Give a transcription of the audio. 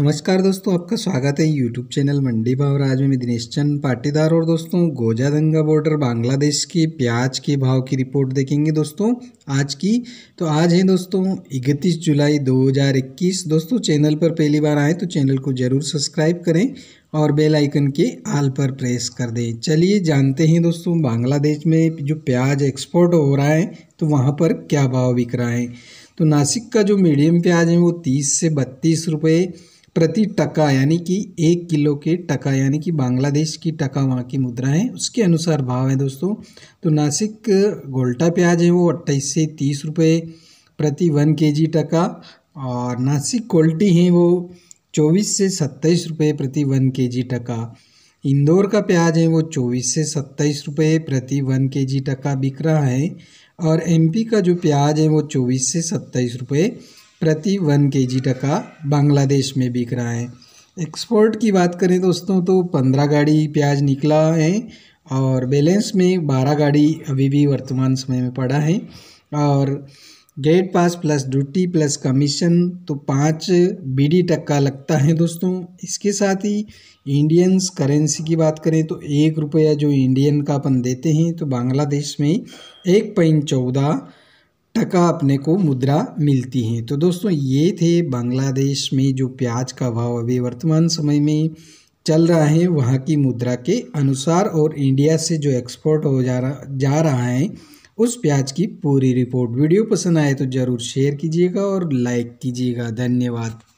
नमस्कार दोस्तों आपका स्वागत है यूट्यूब चैनल मंडी भाव आज में दिनेश चंद पाटीदार और दोस्तों गोजा दंगा बॉर्डर बांग्लादेश की प्याज के भाव की रिपोर्ट देखेंगे दोस्तों आज की तो आज है दोस्तों 31 जुलाई 2021 दोस्तों चैनल पर पहली बार आए तो चैनल को ज़रूर सब्सक्राइब करें और बेल आइकन के आल पर प्रेस कर दें चलिए जानते हैं दोस्तों बांग्लादेश में जो प्याज एक्सपोर्ट हो रहा है तो वहाँ पर क्या भाव बिक रहा है तो नासिक का जो मीडियम प्याज है वो तीस से बत्तीस रुपये प्रति टका यानी कि एक किलो के टका यानी कि बांग्लादेश की टका वहाँ की मुद्रा है उसके अनुसार भाव है दोस्तों तो नासिक गोल्टा प्याज है वो अट्ठाईस से तीस रुपये प्रति वन के जी टका और नासिक कोल्टी है वो चौबीस से सत्ताईस रुपये प्रति वन के जी टका इंदौर का प्याज है वो चौबीस से सत्ताईस रुपये प्रति वन के जी टका बिक रहा है और एमपी का जो प्याज है वो चौबीस से सत्ताईस रुपये प्रति वन के जी टका बांग्लादेश में बिक रहा है एक्सपोर्ट की बात करें दोस्तों तो पंद्रह गाड़ी प्याज निकला है और बैलेंस में बारह गाड़ी अभी भी वर्तमान समय में पड़ा है और gate pass plus duty plus commission तो पाँच बीडी टक्का लगता है दोस्तों इसके साथ ही इंडियंस करेंसी की बात करें तो एक रुपया जो इंडियन का अपन देते हैं तो बांग्लादेश में एक पॉइंट चौदह टका अपने को मुद्रा मिलती है तो दोस्तों ये थे बांग्लादेश में जो प्याज का भाव अभी वर्तमान समय में चल रहा है वहाँ की मुद्रा के अनुसार और इंडिया से जो एक्सपोर्ट हो जा रहा जा रहा है उस प्याज की पूरी रिपोर्ट वीडियो पसंद आए तो ज़रूर शेयर कीजिएगा और लाइक कीजिएगा धन्यवाद